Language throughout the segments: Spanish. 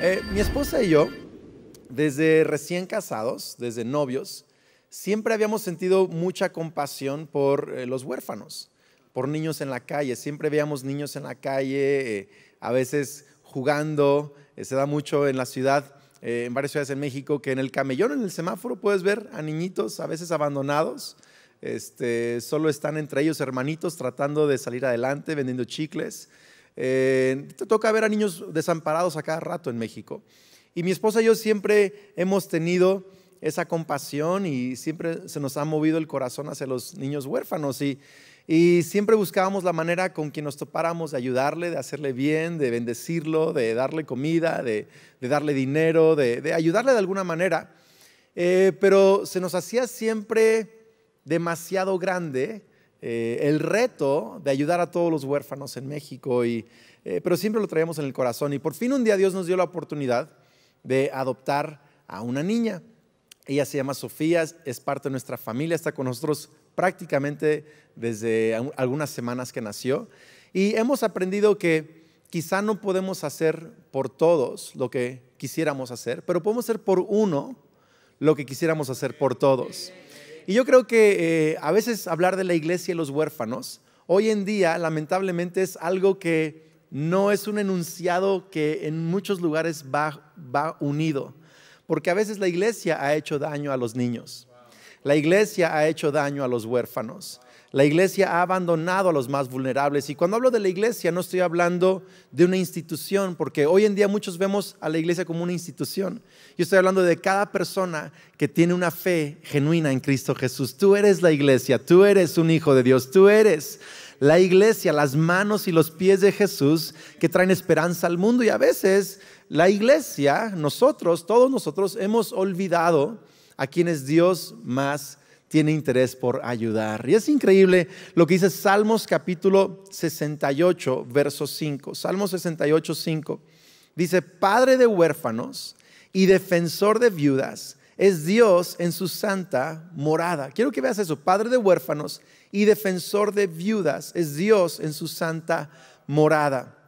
Eh, mi esposa y yo, desde recién casados, desde novios, siempre habíamos sentido mucha compasión por eh, los huérfanos, por niños en la calle. Siempre veíamos niños en la calle, eh, a veces jugando, se da mucho en la ciudad. en varias ciudades en México, que en el camellón, en el semáforo, puedes ver a niñitos a veces abandonados, este, solo están entre ellos hermanitos tratando de salir adelante, vendiendo chicles. Eh, te toca ver a niños desamparados a cada rato en México. Y mi esposa y yo siempre hemos tenido esa compasión y siempre se nos ha movido el corazón hacia los niños huérfanos y, y siempre buscábamos la manera con quien nos topáramos de ayudarle, de hacerle bien, de bendecirlo, de darle comida, de, de darle dinero, de, de, ayudarle de alguna manera. Eh, pero se nos hacía siempre demasiado grande eh, el reto de ayudar a todos los huérfanos en México, y, eh, pero siempre lo traíamos en el corazón. Y por fin un día Dios nos dio la oportunidad de adoptar a una niña. Ella se llama Sofía, es parte de nuestra familia, está con nosotros prácticamente desde algunas semanas que nació. Y hemos aprendido que quizá no podemos hacer por todos lo que quisiéramos hacer, pero podemos hacer por uno lo que quisiéramos hacer por todos. Y yo creo que eh, a veces hablar de la iglesia y los huérfanos, hoy en día lamentablemente es algo que no es un enunciado que en muchos lugares va unido, porque a veces la iglesia ha hecho daño a los niños, la iglesia ha hecho daño a los huérfanos. La iglesia ha abandonado a los más vulnerables. Y cuando hablo de la iglesia no estoy hablando de una institución, porque hoy en día muchos vemos a la iglesia como una institución. Yo estoy hablando de cada persona que tiene una fe genuina en Cristo Jesús. Tú eres la iglesia, tú eres un hijo de Dios, tú eres la iglesia, las manos y los pies de Jesús que traen esperanza al mundo. Y a veces la iglesia, nosotros, todos nosotros hemos olvidado a quienes Dios más tiene interés por ayudar. Y es increíble lo que dice Salmos capítulo 68, verso 5. Salmos 68, 5. Dice, Padre de huérfanos y defensor de viudas, es Dios en su santa morada. Quiero que veas eso. Padre de huérfanos y defensor de viudas, es Dios en su santa morada.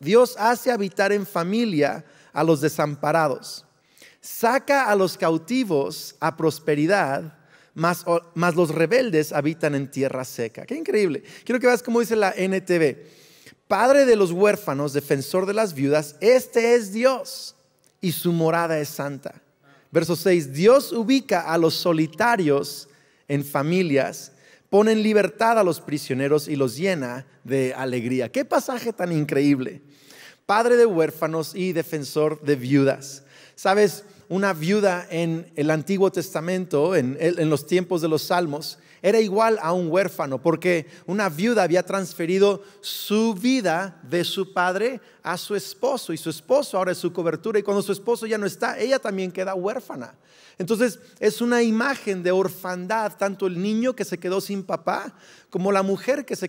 Dios hace habitar en familia a los desamparados. Saca a los cautivos a prosperidad más, los rebeldes habitan en tierra seca. Qué increíble. Quiero que veas cómo dice la NTV. Padre de los huérfanos, defensor de las viudas, este es Dios y su morada es santa. Verso 6, Dios ubica a los solitarios en familias, pone en libertad a los prisioneros y los llena de alegría. Qué pasaje tan increíble. Padre de huérfanos y defensor de viudas. Sabes, una viuda en el Antiguo Testamento, en, los tiempos de los Salmos, era igual a un huérfano, porque una viuda había transferido su vida de su padre a su esposo, y su esposo ahora es su cobertura, y cuando su esposo ya no está, ella también queda huérfana. Entonces es una imagen de orfandad, tanto el niño que se quedó sin papá como la mujer que se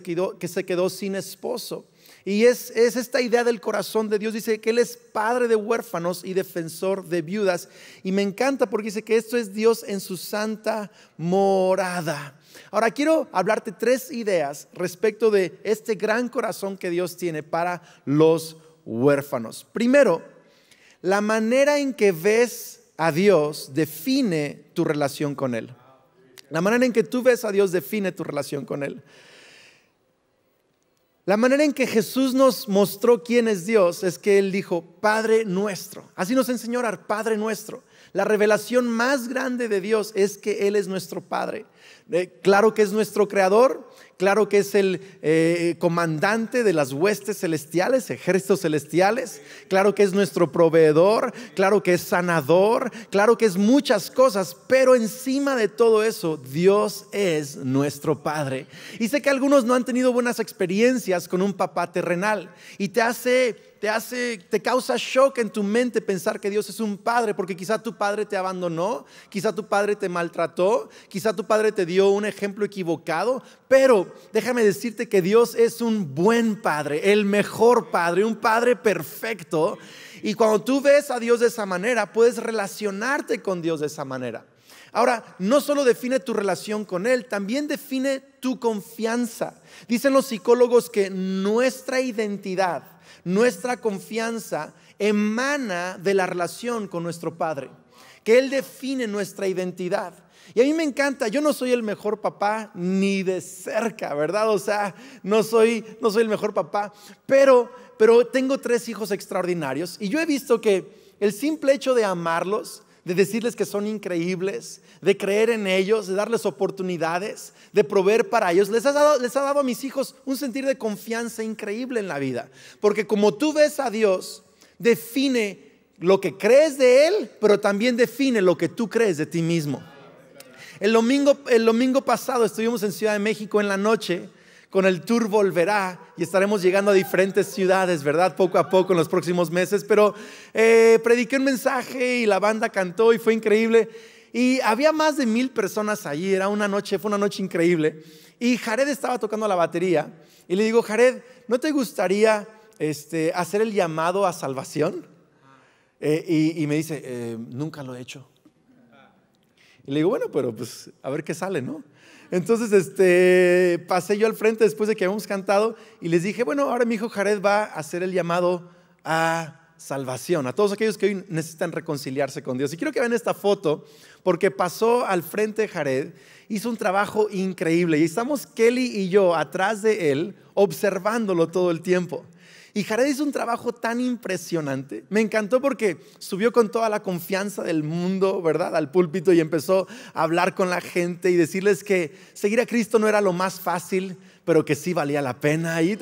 quedó sin esposo. Y es, esta idea del corazón de Dios. Dice que Él es padre de huérfanos y defensor de viudas. Y me encanta porque dice que esto es Dios en su santa morada. Ahora quiero hablarte tres ideas respecto de este gran corazón que Dios tiene para los huérfanos. Primero, la manera en que ves a Dios define tu relación con Él. La manera en que tú ves a Dios define tu relación con Él. La manera en que Jesús nos mostró quién es Dios es que Él dijo, Padre nuestro. Así nos enseñó a Padre nuestro. La revelación más grande de Dios es que Él es nuestro Padre. Eh, claro que es nuestro creador, claro que es el eh, comandante de las huestes celestiales, ejércitos celestiales, claro que es nuestro proveedor, claro que es sanador, claro que es muchas cosas, pero encima de todo eso, Dios es nuestro Padre. Y sé que algunos no han tenido buenas experiencias con un papá terrenal y te hace... Te hace, te causa shock en tu mente pensar que Dios es un padre, porque quizá tu padre te abandonó, quizá tu padre te maltrató, quizá tu padre te te dio un ejemplo equivocado, pero déjame decirte que Dios es un buen padre, el mejor padre, un padre perfecto. Y cuando tú ves a Dios de esa manera, puedes relacionarte con Dios de esa manera. Ahora, no solo define tu relación con Él, también define tu confianza. Dicen los psicólogos que nuestra identidad, nuestra confianza emana de la relación con nuestro Padre que Él define nuestra identidad. Y a mí me encanta, yo no soy el mejor papá ni de cerca, ¿verdad? O sea, no soy, no soy el mejor papá, pero, pero tengo tres hijos extraordinarios y yo he visto que el simple hecho de amarlos, de decirles que son increíbles, de creer en ellos, de darles oportunidades, de proveer para ellos. Les ha, les ha dado a mis hijos un sentir de confianza increíble en la vida. Porque como tú ves a Dios, define lo que crees de Él, pero también define lo que tú crees de ti mismo. El domingo, pasado estuvimos en Ciudad de México en la noche con el tour Volverá y estaremos llegando a diferentes ciudades, ¿verdad? Poco a poco en los próximos meses. Pero eh, prediqué un mensaje y la banda cantó y fue increíble. Y había más de mil personas allí, era una noche, fue una noche increíble. Y Jared estaba tocando la batería y le digo, Jared, ¿no te gustaría este, hacer el llamado a salvación? Eh, y, me dice, eh, nunca lo he hecho. Y le digo, bueno, pero pues a ver qué sale, ¿no? Entonces este, pasé yo al frente después de que habíamos cantado y les dije, bueno, ahora mi hijo Jared va a hacer el llamado a salvación, a todos aquellos que hoy necesitan reconciliarse con Dios. Y quiero que vean esta foto porque pasó al frente Jared, hizo un trabajo increíble y estamos Kelly y yo atrás de él observándolo todo el tiempo. Y Jared hizo un trabajo tan impresionante. Me encantó porque subió con toda la confianza del mundo, ¿verdad? Al púlpito y empezó a hablar con la gente y decirles que seguir a Cristo no era lo más fácil, pero que sí valía la pena. Y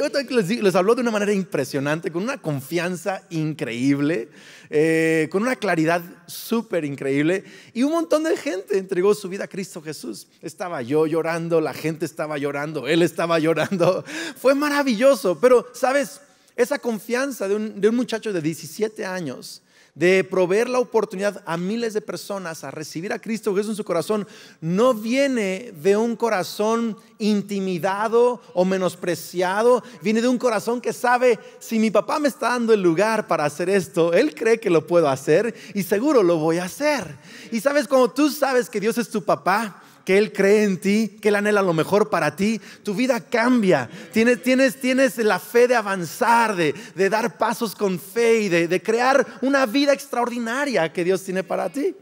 les, habló de una manera impresionante, con una confianza increíble, eh, con una claridad súper increíble. Y un montón de gente entregó su vida a Cristo Jesús. Estaba yo llorando, la gente estaba llorando, él estaba llorando. Fue maravilloso, pero sabes, esa confianza de un, muchacho de 17 años de proveer la oportunidad a miles de personas a recibir a Cristo que es en su corazón, no viene de un corazón intimidado o menospreciado, viene de un corazón que sabe, si mi papá me está dando el lugar para hacer esto, él cree que lo puedo hacer y seguro lo voy a hacer. Y sabes, como tú sabes que Dios es tu papá, que Él cree en ti, que Él anhela lo mejor para ti, tu vida cambia. Tienes, tienes, tienes la fe de avanzar, de, dar pasos con fe y de, crear una vida extraordinaria que Dios tiene para ti.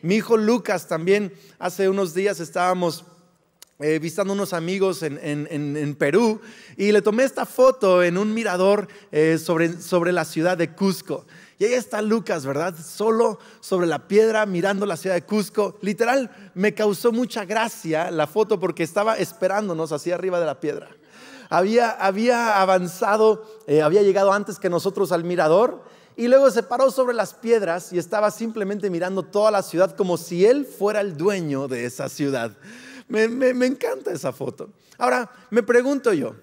Mi hijo Lucas también, hace unos días estábamos eh, visitando unos amigos en, en, en, Perú y le tomé esta foto en un mirador eh, sobre, sobre la ciudad de Cusco. Y ahí está Lucas, ¿verdad? Solo sobre la piedra mirando la ciudad de Cusco. Literal, me causó mucha gracia la foto porque estaba esperándonos así arriba de la piedra. Había, avanzado, eh, había llegado antes que nosotros al mirador y luego se paró sobre las piedras y estaba simplemente mirando toda la ciudad como si él fuera el dueño de esa ciudad. me encanta esa foto. Ahora, me pregunto yo,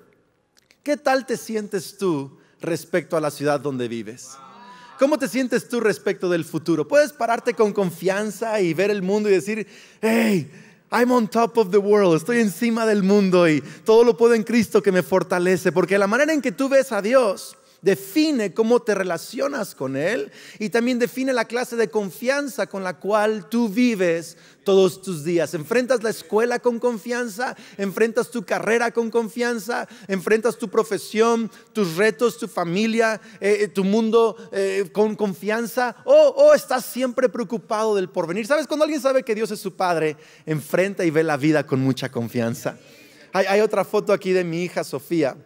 ¿qué tal te sientes tú respecto a la ciudad donde vives? ¿Cómo te sientes tú respecto del futuro? ¿Puedes pararte con confianza y ver el mundo y decir, hey, I'm on top of the world, estoy encima del mundo y todo lo puedo en Cristo que me fortalece? Porque la manera en que tú ves a Dios define cómo te relacionas con Él y también define la clase de confianza con la cual tú vives todos tus días. Enfrentas la escuela con confianza, enfrentas tu carrera con confianza, enfrentas tu profesión, tus retos, tu familia, eh, eh, tu mundo eh, con confianza o, estás siempre preocupado del porvenir. ¿Sabes? Cuando alguien sabe que Dios es su Padre, enfrenta y ve la vida con mucha confianza. hay otra foto aquí de mi hija Sofía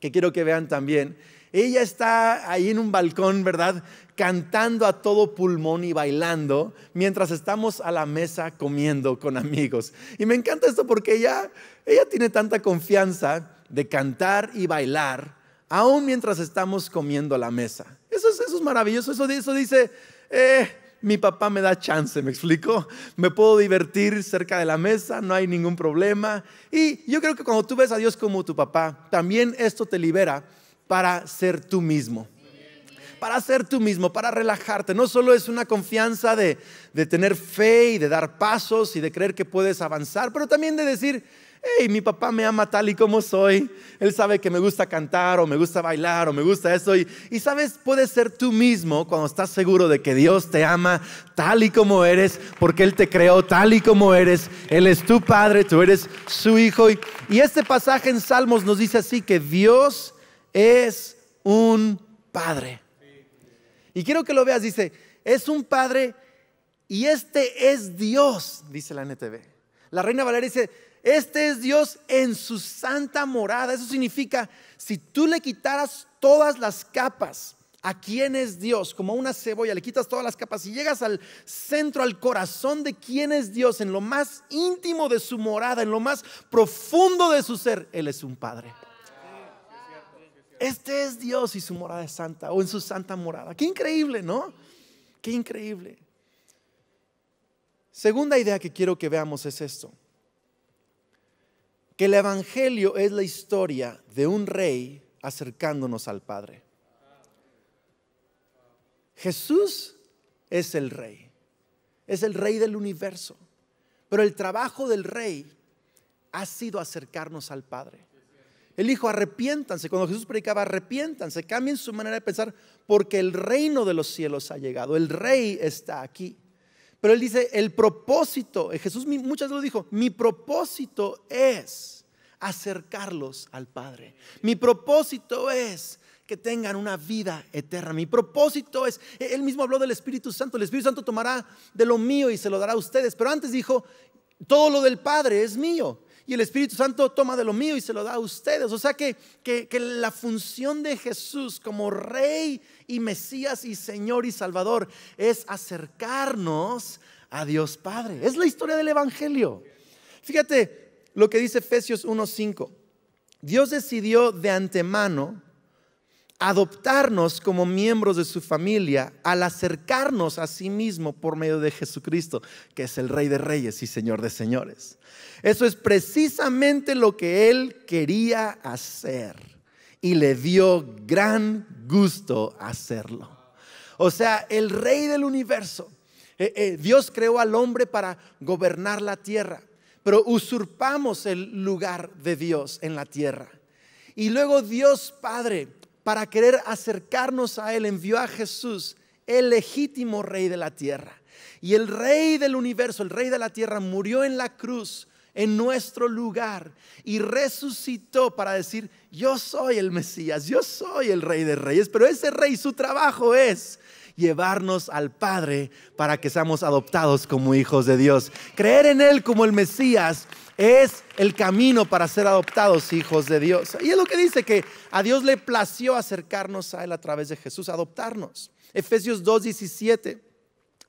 que quiero que vean también. Ella está ahí en un balcón, ¿verdad? Cantando a todo pulmón y bailando mientras estamos a la mesa comiendo con amigos. Y me encanta esto porque ella, ella tiene tanta confianza de cantar y bailar, aún mientras estamos comiendo a la mesa. Eso es, eso es maravilloso. Eso, dice, eh, mi papá me da chance, ¿me explico? Me puedo divertir cerca de la mesa, no hay ningún problema. Y yo creo que cuando tú ves a Dios como tu papá, también esto te libera para ser tú mismo para ser tú mismo, para relajarte. No solo es una confianza de, tener fe y de dar pasos y de creer que puedes avanzar, pero también de decir, hey, mi papá me ama tal y como soy. Él sabe que me gusta cantar o me gusta bailar o me gusta eso. Y, y sabes, puedes ser tú mismo cuando estás seguro de que Dios te ama tal y como eres, porque Él te creó tal y como eres. Él es tu padre, tú eres su hijo. Y, y este pasaje en Salmos nos dice así que Dios es un padre. Y quiero que lo veas, dice, es un padre y este es Dios, dice la NTV. La reina Valeria dice, este es Dios en su santa morada. Eso significa, si tú le quitaras todas las capas a quién es Dios, como una cebolla, le quitas todas las capas y llegas al centro, al corazón de quién es Dios, en lo más íntimo de su morada, en lo más profundo de su ser, Él es un Padre. Este es Dios y su morada es santa o en su santa morada. Qué increíble, ¿no? Qué increíble. Segunda idea que quiero que veamos es esto. Que el Evangelio es la historia de un rey acercándonos al Padre. Jesús es el rey, es el rey del universo, pero el trabajo del rey ha sido acercarnos al Padre. Él dijo, arrepiéntanse. Cuando Jesús predicaba, arrepiéntanse, cambien su manera de pensar, porque el reino de los cielos ha llegado, el rey está aquí. Pero él dice, el propósito, eh, Jesús muchas veces lo dijo, mi propósito es acercarlos al Padre. Mi propósito es que tengan una vida eterna. Mi propósito es, e, él mismo habló del Espíritu Santo, el Espíritu Santo tomará de lo mío y se lo dará a ustedes, pero antes dijo, todo lo del Padre es mío y el Espíritu Santo toma de lo mío y se lo da a ustedes. O sea que, la función de Jesús como Rey y Mesías y Señor y Salvador es acercarnos a Dios Padre. Es la historia del Evangelio. Fíjate lo que dice Efesios 1.5. Dios decidió de antemano adoptarnos como miembros de su familia al acercarnos a sí mismo por medio de Jesucristo, que es el Rey de Reyes y Señor de Señores. Eso es precisamente lo que Él quería hacer y le dio gran gusto hacerlo. O sea, el Rey del universo. Eh, eh, Dios creó al hombre para gobernar la tierra, pero usurpamos el lugar de Dios en la tierra. Y luego Dios Padre para querer acercarnos a Él, envió a Jesús, el legítimo Rey de la tierra. Y el Rey del universo, el Rey de la tierra, murió en la cruz en nuestro lugar y resucitó para decir, yo soy el Mesías, yo soy el Rey de Reyes, pero ese Rey su trabajo es llevarnos al Padre para que seamos adoptados como hijos de Dios. Creer en Él como el Mesías es el camino para ser adoptados hijos de Dios. Y es lo que dice que a Dios le plació acercarnos a Él a través de Jesús, adoptarnos. Efesios 2:17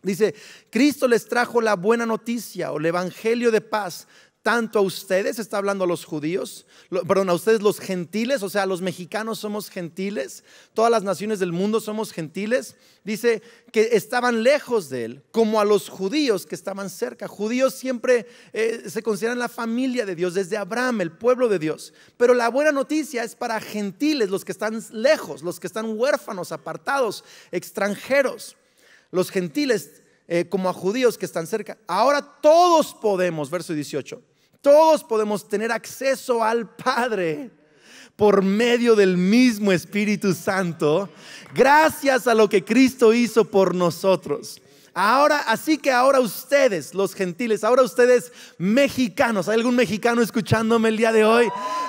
dice, Cristo les trajo la buena noticia o el evangelio de paz tanto a ustedes, está hablando a los judíos, perdón, a ustedes los gentiles, o sea, los mexicanos somos gentiles, todas las naciones del mundo somos gentiles, dice que estaban lejos de él, como a los judíos que estaban cerca. Judíos siempre eh, se consideran la familia de Dios, desde Abraham, el pueblo de Dios. Pero la buena noticia es para gentiles, los que están lejos, los que están huérfanos, apartados, extranjeros. Los gentiles eh, como a judíos que están cerca. Ahora todos podemos, verso 18, todos podemos tener acceso al Padre por medio del mismo Espíritu Santo, gracias a lo que Cristo hizo por nosotros. Ahora, así que ahora ustedes, los gentiles, ahora ustedes mexicanos, ¿hay algún mexicano escuchándome el día de hoy?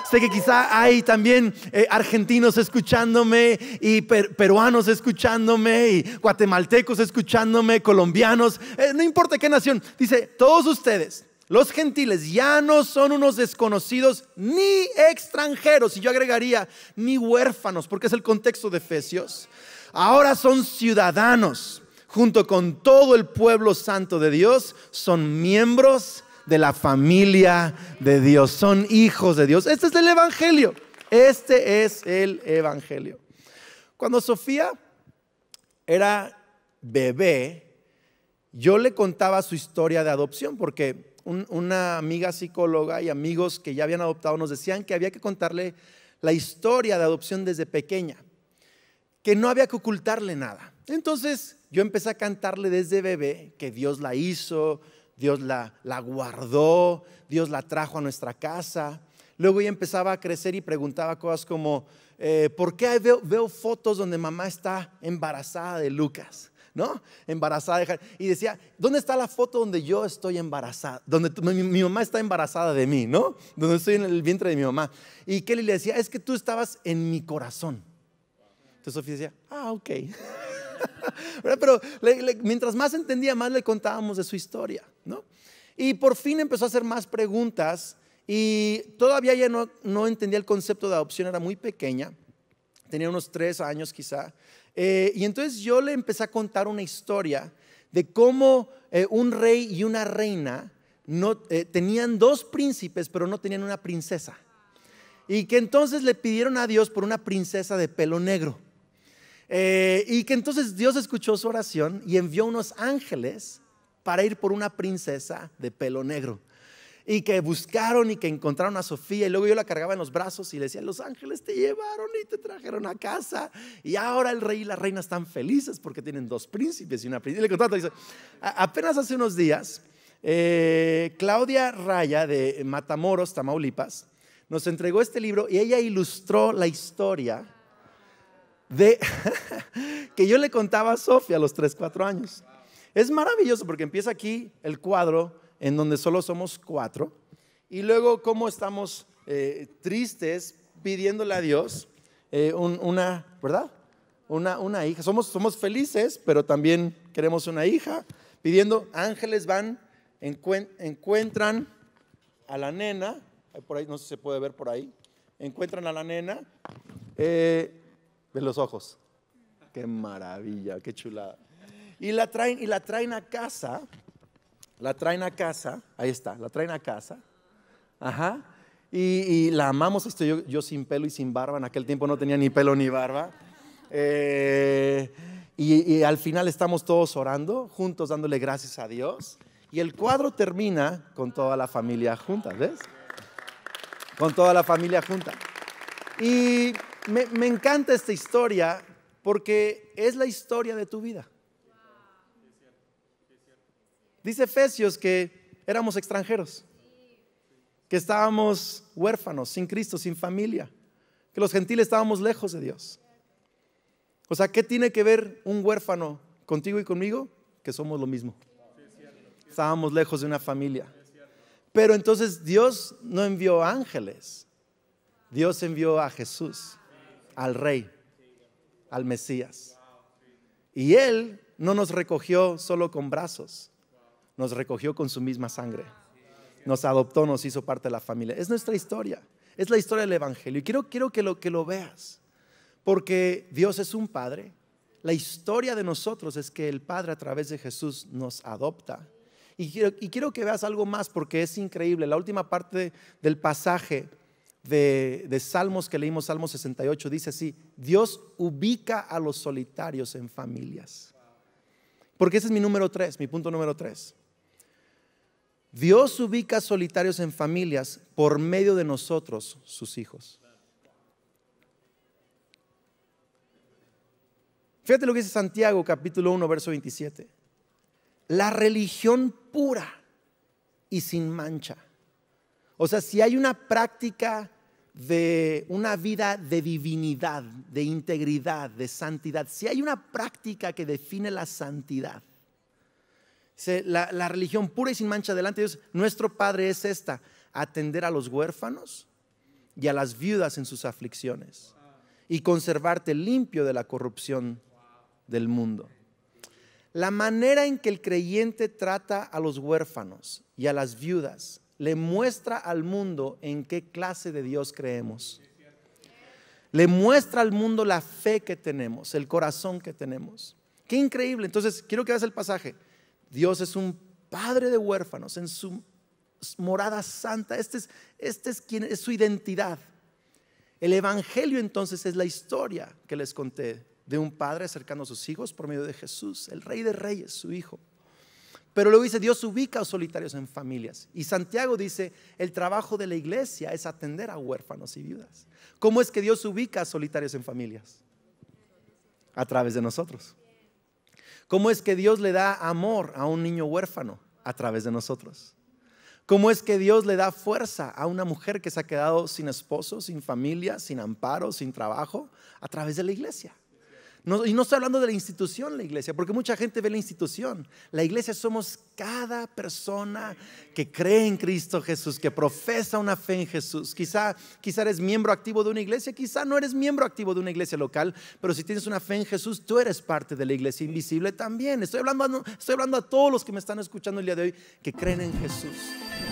Sé que quizá hay también eh, argentinos escuchándome y peruanos escuchándome y guatemaltecos escuchándome, colombianos, eh, no importa qué nación. Dice, todos ustedes, los gentiles ya no son unos desconocidos ni extranjeros, y yo agregaría, ni huérfanos, porque es el contexto de Efesios. Ahora son ciudadanos, junto con todo el pueblo santo de Dios, son miembros de la familia de Dios, son hijos de Dios. Este es el Evangelio, este es el Evangelio. Cuando Sofía era bebé, yo le contaba su historia de adopción, porque una amiga psicóloga y amigos que ya habían adoptado nos decían que había que contarle la historia de adopción desde pequeña, que no había que ocultarle nada. Entonces yo empecé a cantarle desde bebé que Dios la hizo, Dios la, la guardó, Dios la trajo a nuestra casa. Luego ella empezaba a crecer y preguntaba cosas como, eh, ¿por qué veo fotos donde mamá está embarazada de Lucas? ¿no? Embarazada. Y decía, ¿dónde está la foto donde yo estoy embarazada? Donde mi, mamá está embarazada de mí, ¿no? Donde estoy en el vientre de mi mamá. Y Kelly le decía, es que tú estabas en mi corazón. Entonces Sofía decía, ah, ok. Pero mientras más entendía, más le contábamos de su historia, ¿no? Y por fin empezó a hacer más preguntas y todavía ella no, no entendía el concepto de adopción, era muy pequeña, tenía unos tres años quizá, eh, y entonces yo le empecé a contar una historia de cómo eh, un rey y una reina no, eh, tenían dos príncipes, pero no tenían una princesa. Y que entonces le pidieron a Dios por una princesa de pelo negro. y que entonces Dios escuchó su oración y envió unos ángeles para ir por una princesa de pelo negro y que buscaron y que encontraron a Sofía y luego yo la cargaba en los brazos y le decía, los ángeles te llevaron y te trajeron a casa y ahora el rey y la reina están felices porque tienen dos príncipes y una princesa le contaba, dice, apenas hace unos días, eh, Claudia Raya de Matamoros, Tamaulipas, nos entregó este libro y ella ilustró la historia de que yo le contaba a Sofía a los 3, 4 años. Es maravilloso porque empieza aquí el cuadro en donde solo somos cuatro, y luego como estamos eh, tristes pidiéndole a Dios eh, una, ¿verdad? Una, una hija. Somos, somos felices, pero también queremos una hija, pidiendo, ángeles van, encuentran a la nena, eh, por ahí no sé si se puede ver por ahí, encuentran a la nena, eh, los ojos, qué maravilla, qué chulada. Y la traen, y la traen a casa la traen a casa, ahí está, la traen a casa. Ajá. Y, la amamos, estoy yo, yo, sin pelo y sin barba, en aquel tiempo no tenía ni pelo ni barba. Eh, y, al final estamos todos orando, juntos dándole gracias a Dios. Y el cuadro termina con toda la familia junta, ¿ves? Con toda la familia junta. Y me, me, encanta esta historia porque es la historia de tu vida. Dice Efesios que éramos extranjeros, que estábamos huérfanos, sin Cristo, sin familia, que los gentiles estábamos lejos de Dios. O sea, ¿qué tiene que ver un huérfano contigo y conmigo? Que somos lo mismo. Estábamos lejos de una familia. Pero entonces Dios no envió ángeles, Dios envió a Jesús, al Rey, al Mesías. Y Él no nos recogió solo con brazos, nos recogió con su misma sangre, nos adoptó, nos hizo parte de la familia. Es nuestra historia, es la historia del Evangelio. Y quiero, quiero que, lo, que lo veas, porque Dios es un Padre. La historia de nosotros es que el Padre a través de Jesús nos adopta. Y quiero, y quiero que veas algo más porque es increíble. La última parte del pasaje de, Salmos que leímos, Salmo 68, dice así, Dios ubica a los solitarios en familias. Porque ese es mi número tres, mi punto número tres. Dios ubica solitarios en familias por medio de nosotros, sus hijos. Fíjate lo que dice Santiago capítulo 1, verso 27. La religión pura y sin mancha. O sea, si hay una práctica de una vida de divinidad, de integridad, de santidad, si hay una práctica que define la santidad, la, la religión pura y sin mancha delante de Dios, nuestro Padre es esta, atender a los huérfanos y a las viudas en sus aflicciones y conservarte limpio de la corrupción del mundo. La manera en que el creyente trata a los huérfanos y a las viudas le muestra al mundo en qué clase de Dios creemos. Le muestra al mundo la fe que tenemos, el corazón que tenemos. Qué increíble. Entonces, quiero que veas el pasaje. Dios es un padre de huérfanos en su morada santa. Este es, este es quien es su identidad. El evangelio entonces es la historia que les conté de un padre acercando a sus hijos por medio de Jesús, el Rey de Reyes, su hijo. Pero luego dice, Dios ubica a solitarios en familias. Y Santiago dice, el trabajo de la iglesia es atender a huérfanos y viudas. ¿Cómo es que Dios ubica a solitarios en familias? A través de nosotros. ¿Cómo es que Dios le da amor a un niño huérfano? A través de nosotros. ¿Cómo es que Dios le da fuerza a una mujer que se ha quedado sin esposo, sin familia, sin amparo, sin trabajo? A través de la iglesia y no estoy hablando de la institución, la iglesia, porque mucha gente ve la institución. La iglesia somos cada persona que cree en Cristo Jesús, que profesa una fe en Jesús. Quizá, quizá eres miembro activo de una iglesia, quizá no eres miembro activo de una iglesia local, pero si tienes una fe en Jesús, tú eres parte de la iglesia invisible también. Estoy hablando, estoy hablando a todos los que me están escuchando el día de hoy que creen en Jesús.